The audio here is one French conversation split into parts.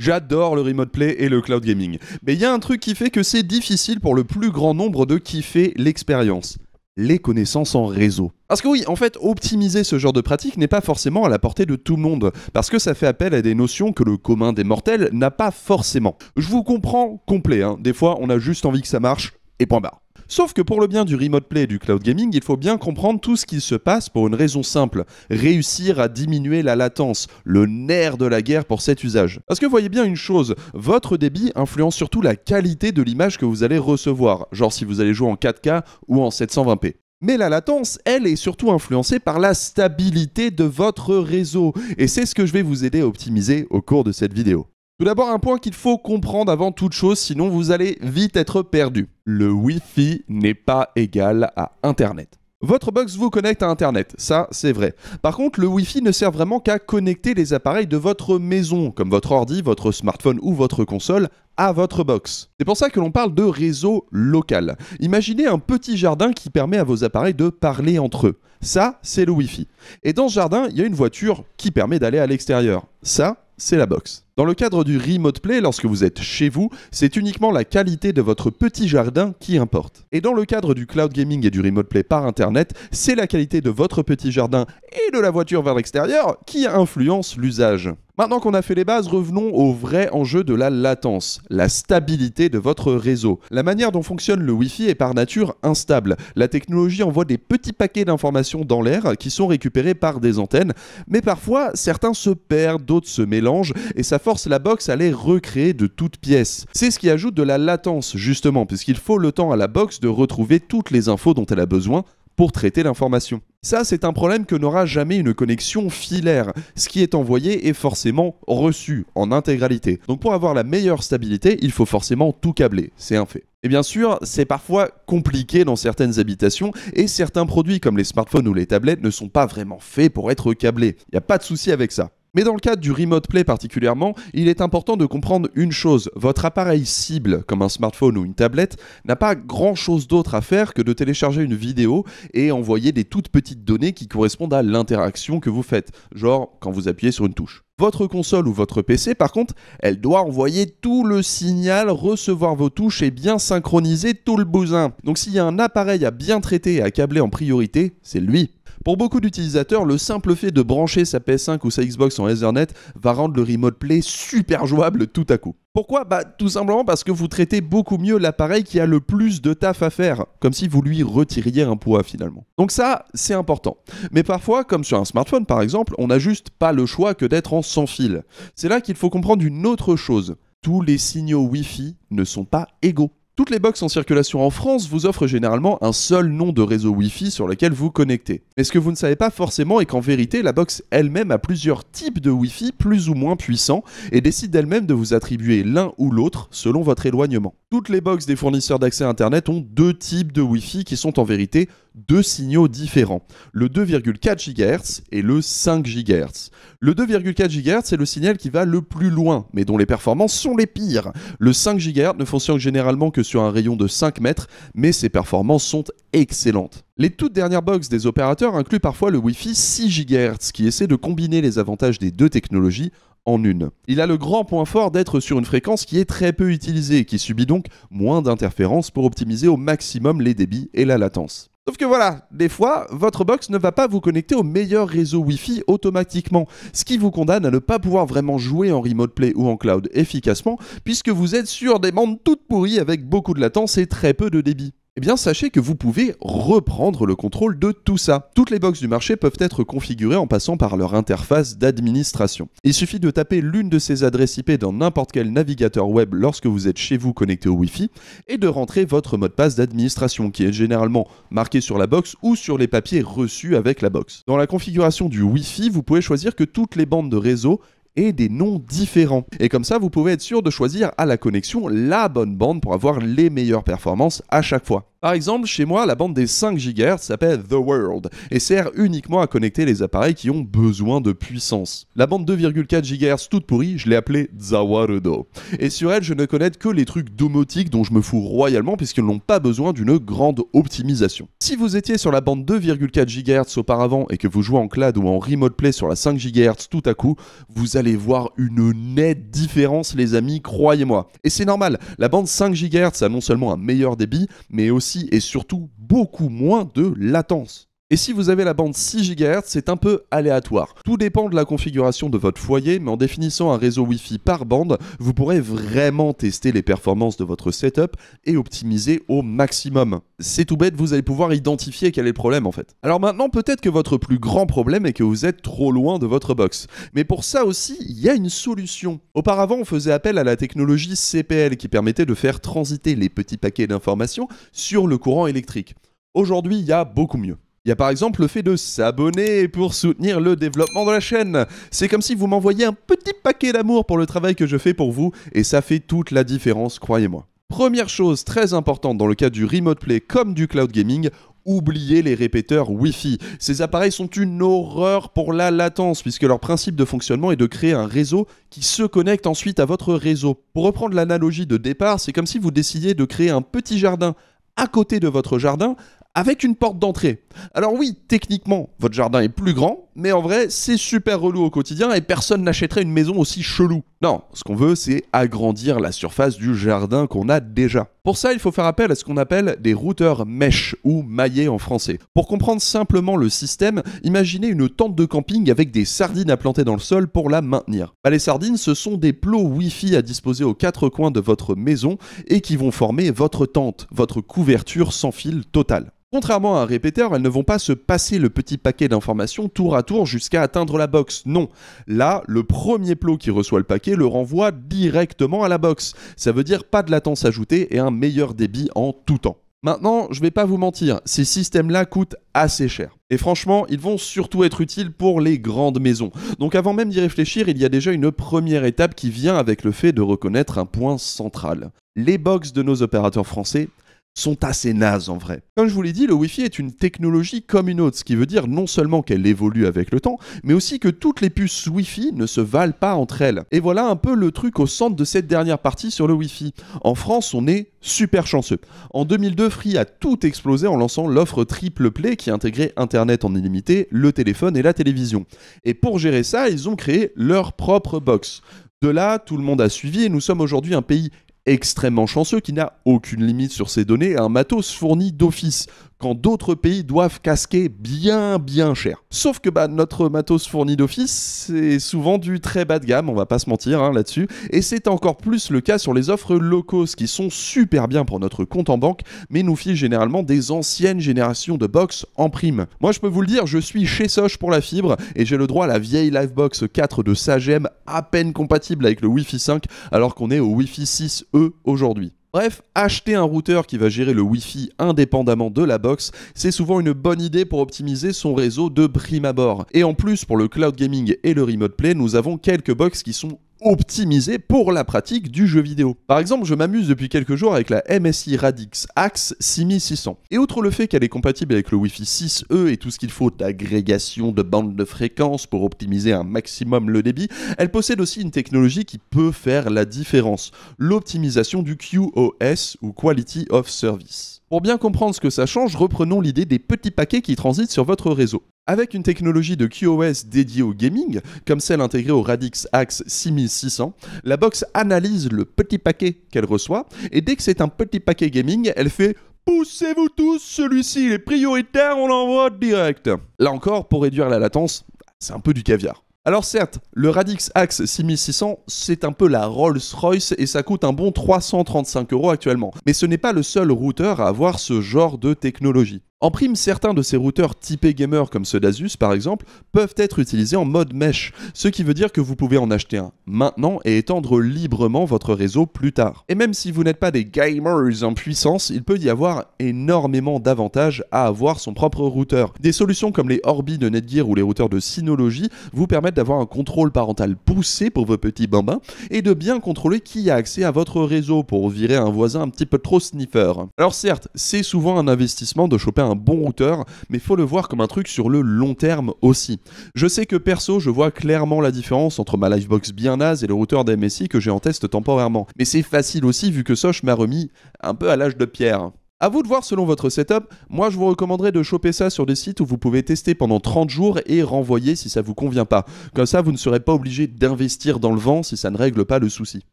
J'adore le remote play et le cloud gaming. Mais il y a un truc qui fait que c'est difficile pour le plus grand nombre de kiffer l'expérience. Les connaissances en réseau. Parce que oui, en fait, optimiser ce genre de pratique n'est pas forcément à la portée de tout le monde, parce que ça fait appel à des notions que le commun des mortels n'a pas forcément. Je vous comprends complet, hein. des fois on a juste envie que ça marche, et point barre. Sauf que pour le bien du remote play et du cloud gaming, il faut bien comprendre tout ce qui se passe pour une raison simple, réussir à diminuer la latence, le nerf de la guerre pour cet usage. Parce que voyez bien une chose, votre débit influence surtout la qualité de l'image que vous allez recevoir, genre si vous allez jouer en 4K ou en 720p. Mais la latence, elle, est surtout influencée par la stabilité de votre réseau, et c'est ce que je vais vous aider à optimiser au cours de cette vidéo. Tout d'abord, un point qu'il faut comprendre avant toute chose, sinon vous allez vite être perdu. Le Wi-Fi n'est pas égal à Internet. Votre box vous connecte à Internet, ça c'est vrai. Par contre, le Wi-Fi ne sert vraiment qu'à connecter les appareils de votre maison, comme votre ordi, votre smartphone ou votre console, à votre box. C'est pour ça que l'on parle de réseau local. Imaginez un petit jardin qui permet à vos appareils de parler entre eux. Ça, c'est le Wi-Fi. Et dans ce jardin, il y a une voiture qui permet d'aller à l'extérieur. Ça, c'est la box. Dans le cadre du remote play, lorsque vous êtes chez vous, c'est uniquement la qualité de votre petit jardin qui importe. Et dans le cadre du cloud gaming et du remote play par internet, c'est la qualité de votre petit jardin et de la voiture vers l'extérieur qui influence l'usage. Maintenant qu'on a fait les bases, revenons au vrai enjeu de la latence, la stabilité de votre réseau. La manière dont fonctionne le Wi-Fi est par nature instable. La technologie envoie des petits paquets d'informations dans l'air qui sont récupérés par des antennes, mais parfois certains se perdent, d'autres se mélangent, et ça force la box à les recréer de toutes pièces. C'est ce qui ajoute de la latence justement, puisqu'il faut le temps à la box de retrouver toutes les infos dont elle a besoin pour traiter l'information. Ça, c'est un problème que n'aura jamais une connexion filaire. Ce qui est envoyé est forcément reçu en intégralité. Donc pour avoir la meilleure stabilité, il faut forcément tout câbler. C'est un fait. Et bien sûr, c'est parfois compliqué dans certaines habitations et certains produits comme les smartphones ou les tablettes ne sont pas vraiment faits pour être câblés. Il n'y a pas de souci avec ça. Mais dans le cadre du remote play particulièrement, il est important de comprendre une chose. Votre appareil cible, comme un smartphone ou une tablette, n'a pas grand chose d'autre à faire que de télécharger une vidéo et envoyer des toutes petites données qui correspondent à l'interaction que vous faites, genre quand vous appuyez sur une touche. Votre console ou votre PC, par contre, elle doit envoyer tout le signal, recevoir vos touches et bien synchroniser tout le bousin. Donc s'il y a un appareil à bien traiter et à câbler en priorité, c'est lui. Pour beaucoup d'utilisateurs, le simple fait de brancher sa PS5 ou sa Xbox en Ethernet va rendre le Remote Play super jouable tout à coup. Pourquoi Bah tout simplement parce que vous traitez beaucoup mieux l'appareil qui a le plus de taf à faire, comme si vous lui retiriez un poids finalement. Donc ça, c'est important. Mais parfois, comme sur un smartphone par exemple, on n'a juste pas le choix que d'être en sans fil. C'est là qu'il faut comprendre une autre chose. Tous les signaux Wi-Fi ne sont pas égaux. Toutes les boxes en circulation en France vous offrent généralement un seul nom de réseau Wi-Fi sur lequel vous connectez. Mais ce que vous ne savez pas forcément est qu'en vérité, la box elle-même a plusieurs types de Wi-Fi plus ou moins puissants et décide elle-même de vous attribuer l'un ou l'autre selon votre éloignement. Toutes les box des fournisseurs d'accès Internet ont deux types de Wi-Fi qui sont en vérité deux signaux différents, le 2,4 GHz et le 5 GHz. Le 2,4 GHz est le signal qui va le plus loin, mais dont les performances sont les pires. Le 5 GHz ne fonctionne généralement que sur un rayon de 5 mètres, mais ses performances sont excellentes. Les toutes dernières box des opérateurs incluent parfois le Wi-Fi 6 GHz qui essaie de combiner les avantages des deux technologies en une. Il a le grand point fort d'être sur une fréquence qui est très peu utilisée qui subit donc moins d'interférences pour optimiser au maximum les débits et la latence. Sauf que voilà, des fois, votre box ne va pas vous connecter au meilleur réseau Wi-Fi automatiquement, ce qui vous condamne à ne pas pouvoir vraiment jouer en remote play ou en cloud efficacement, puisque vous êtes sur des bandes toutes pourries avec beaucoup de latence et très peu de débit eh bien sachez que vous pouvez reprendre le contrôle de tout ça. Toutes les boxes du marché peuvent être configurées en passant par leur interface d'administration. Il suffit de taper l'une de ces adresses IP dans n'importe quel navigateur web lorsque vous êtes chez vous connecté au Wi-Fi et de rentrer votre mot de passe d'administration qui est généralement marqué sur la box ou sur les papiers reçus avec la box. Dans la configuration du Wi-Fi, vous pouvez choisir que toutes les bandes de réseau et des noms différents. Et comme ça, vous pouvez être sûr de choisir à la connexion la bonne bande pour avoir les meilleures performances à chaque fois. Par exemple, chez moi, la bande des 5 GHz s'appelle The World et sert uniquement à connecter les appareils qui ont besoin de puissance. La bande 2,4 GHz toute pourrie, je l'ai appelée Zawarudo Et sur elle, je ne connais que les trucs domotiques dont je me fous royalement puisqu'ils n'ont pas besoin d'une grande optimisation. Si vous étiez sur la bande 2,4 GHz auparavant et que vous jouez en clad ou en remote play sur la 5 GHz tout à coup, vous allez voir une nette différence les amis, croyez-moi. Et c'est normal, la bande 5 GHz a non seulement un meilleur débit, mais aussi et surtout beaucoup moins de latence. Et si vous avez la bande 6 GHz, c'est un peu aléatoire. Tout dépend de la configuration de votre foyer, mais en définissant un réseau Wi-Fi par bande, vous pourrez vraiment tester les performances de votre setup et optimiser au maximum. C'est tout bête, vous allez pouvoir identifier quel est le problème en fait. Alors maintenant, peut-être que votre plus grand problème est que vous êtes trop loin de votre box. Mais pour ça aussi, il y a une solution. Auparavant, on faisait appel à la technologie CPL qui permettait de faire transiter les petits paquets d'informations sur le courant électrique. Aujourd'hui, il y a beaucoup mieux. Il y a par exemple le fait de s'abonner pour soutenir le développement de la chaîne. C'est comme si vous m'envoyiez un petit paquet d'amour pour le travail que je fais pour vous, et ça fait toute la différence, croyez-moi. Première chose très importante dans le cas du remote play comme du cloud gaming, oubliez les répéteurs Wi-Fi. Ces appareils sont une horreur pour la latence, puisque leur principe de fonctionnement est de créer un réseau qui se connecte ensuite à votre réseau. Pour reprendre l'analogie de départ, c'est comme si vous décidiez de créer un petit jardin à côté de votre jardin avec une porte d'entrée. Alors oui, techniquement, votre jardin est plus grand, mais en vrai, c'est super relou au quotidien et personne n'achèterait une maison aussi chelou. Non, ce qu'on veut, c'est agrandir la surface du jardin qu'on a déjà. Pour ça, il faut faire appel à ce qu'on appelle des routeurs mèches ou maillets en français. Pour comprendre simplement le système, imaginez une tente de camping avec des sardines à planter dans le sol pour la maintenir. Bah, les sardines, ce sont des plots Wi-Fi à disposer aux quatre coins de votre maison et qui vont former votre tente, votre couverture sans fil totale. Contrairement à un répéteur, elles ne vont pas se passer le petit paquet d'informations tour à tour jusqu'à atteindre la box. Non. Là, le premier plot qui reçoit le paquet le renvoie directement à la box. Ça veut dire pas de latence ajoutée et un meilleur débit en tout temps. Maintenant, je vais pas vous mentir, ces systèmes-là coûtent assez cher. Et franchement, ils vont surtout être utiles pour les grandes maisons. Donc avant même d'y réfléchir, il y a déjà une première étape qui vient avec le fait de reconnaître un point central. Les box de nos opérateurs français sont assez nazes en vrai. Comme je vous l'ai dit, le Wi-Fi est une technologie comme une autre, ce qui veut dire non seulement qu'elle évolue avec le temps, mais aussi que toutes les puces Wi-Fi ne se valent pas entre elles. Et voilà un peu le truc au centre de cette dernière partie sur le Wi-Fi. En France, on est super chanceux. En 2002, Free a tout explosé en lançant l'offre triple play qui intégrait Internet en illimité, le téléphone et la télévision. Et pour gérer ça, ils ont créé leur propre box. De là, tout le monde a suivi et nous sommes aujourd'hui un pays extrêmement chanceux qui n'a aucune limite sur ses données, un matos fourni d'office, d'autres pays doivent casquer bien bien cher. Sauf que bah, notre matos fourni d'office, c'est souvent du très bas de gamme, on va pas se mentir hein, là-dessus, et c'est encore plus le cas sur les offres locaux, qui sont super bien pour notre compte en banque, mais nous filent généralement des anciennes générations de box en prime. Moi je peux vous le dire, je suis chez Soch pour la fibre et j'ai le droit à la vieille Livebox 4 de Sagem à peine compatible avec le Wi-Fi 5 alors qu'on est au Wi-Fi 6E aujourd'hui. Bref, acheter un routeur qui va gérer le Wi-Fi indépendamment de la box, c'est souvent une bonne idée pour optimiser son réseau de prime abord. Et en plus, pour le cloud gaming et le remote play, nous avons quelques box qui sont optimisé pour la pratique du jeu vidéo. Par exemple, je m'amuse depuis quelques jours avec la MSI Radix Axe 6600. Et outre le fait qu'elle est compatible avec le Wi-Fi 6E et tout ce qu'il faut d'agrégation de bandes de fréquences pour optimiser un maximum le débit, elle possède aussi une technologie qui peut faire la différence, l'optimisation du QoS ou Quality of Service. Pour bien comprendre ce que ça change, reprenons l'idée des petits paquets qui transitent sur votre réseau. Avec une technologie de QoS dédiée au gaming, comme celle intégrée au Radix Axe 6600, la box analyse le petit paquet qu'elle reçoit, et dès que c'est un petit paquet gaming, elle fait Poussez-vous tous, celui-ci est prioritaire, on l'envoie direct. Là encore, pour réduire la latence, c'est un peu du caviar. Alors certes, le Radix Axe 6600, c'est un peu la Rolls-Royce et ça coûte un bon 335 euros actuellement. Mais ce n'est pas le seul routeur à avoir ce genre de technologie. En prime, certains de ces routeurs typés gamer comme ceux d'Asus par exemple peuvent être utilisés en mode mesh, ce qui veut dire que vous pouvez en acheter un maintenant et étendre librement votre réseau plus tard. Et même si vous n'êtes pas des gamers en puissance, il peut y avoir énormément d'avantages à avoir son propre routeur. Des solutions comme les Orbi de Netgear ou les routeurs de Synology vous permettent d'avoir un contrôle parental poussé pour vos petits bambins et de bien contrôler qui a accès à votre réseau pour virer un voisin un petit peu trop sniffer. Alors certes, c'est souvent un investissement de choper un bon routeur, mais faut le voir comme un truc sur le long terme aussi. Je sais que perso, je vois clairement la différence entre ma Livebox bien naze et le routeur d'MSI que j'ai en test temporairement, mais c'est facile aussi vu que Soch m'a remis un peu à l'âge de pierre. A vous de voir selon votre setup, moi je vous recommanderais de choper ça sur des sites où vous pouvez tester pendant 30 jours et renvoyer si ça vous convient pas. Comme ça vous ne serez pas obligé d'investir dans le vent si ça ne règle pas le souci.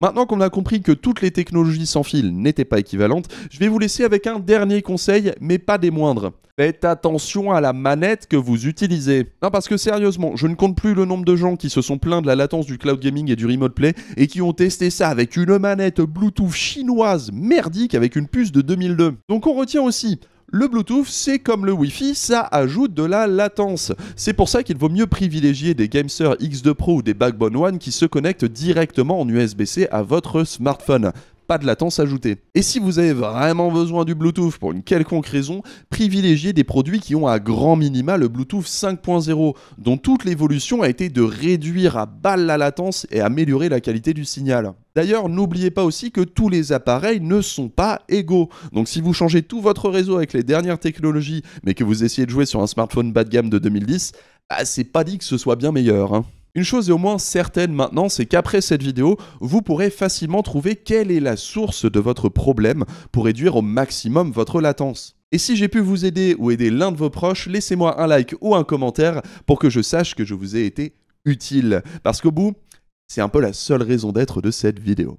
Maintenant qu'on a compris que toutes les technologies sans fil n'étaient pas équivalentes, je vais vous laisser avec un dernier conseil, mais pas des moindres. Faites attention à la manette que vous utilisez. Non parce que sérieusement, je ne compte plus le nombre de gens qui se sont plaints de la latence du cloud gaming et du remote play et qui ont testé ça avec une manette Bluetooth chinoise merdique avec une puce de 2002. Donc on retient aussi le Bluetooth, c'est comme le Wi-Fi, ça ajoute de la latence. C'est pour ça qu'il vaut mieux privilégier des Gamester X2 Pro ou des Backbone One qui se connectent directement en USB-C à votre smartphone pas de latence ajoutée. Et si vous avez vraiment besoin du Bluetooth pour une quelconque raison, privilégiez des produits qui ont à grand minima le Bluetooth 5.0, dont toute l'évolution a été de réduire à balle la latence et améliorer la qualité du signal. D'ailleurs, n'oubliez pas aussi que tous les appareils ne sont pas égaux. Donc si vous changez tout votre réseau avec les dernières technologies, mais que vous essayez de jouer sur un smartphone bas de gamme de 2010, bah, c'est pas dit que ce soit bien meilleur. Hein. Une chose est au moins certaine maintenant, c'est qu'après cette vidéo, vous pourrez facilement trouver quelle est la source de votre problème pour réduire au maximum votre latence. Et si j'ai pu vous aider ou aider l'un de vos proches, laissez-moi un like ou un commentaire pour que je sache que je vous ai été utile. Parce qu'au bout, c'est un peu la seule raison d'être de cette vidéo.